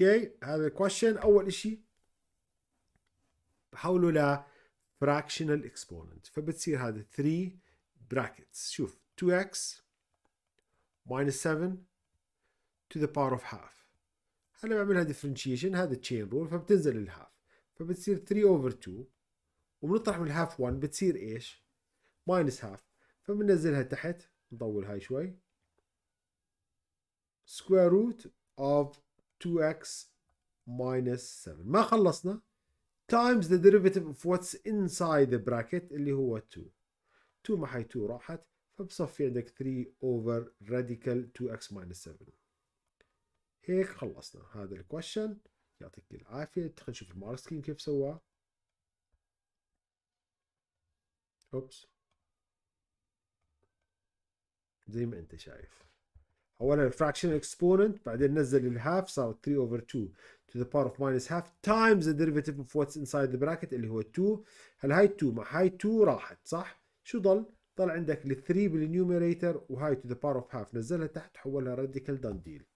اوكي هذا الكويشن اول شيء بحوله ل fractional exponent فبتصير هذا 3 brackets شوف 2x minus 7 to the power of half هلا بعملها differentiation هذا chain rule فبتنزل الهاف فبتصير 3 over 2 وبنطرح من الهاف 1 بتصير ايش؟ minus half فبننزلها تحت نطول هاي شوي square root of 2x minus 7 ما خلصنا times the derivative of what's inside the bracket اللي هو 2 2 ما هي 2 راحت فبصفي عندك 3 over radical 2x minus 7 هيك خلصنا هذا الكويشن يعطيك العافية خلينا نشوف الماركسكين كيف سواه اوبس زي ما انت شايف حولها الفراكشن exponent بعدين نزل الهاف صار 3 over 2 to the power of minus half times the derivative of what's inside the bracket اللي هو 2 هل هاي 2 مع هاي 2 راحت صح شو ضل ضل عندك ال 3 بالنيوميريتر وهاي to the power of half نزلها تحت حولها radical done deal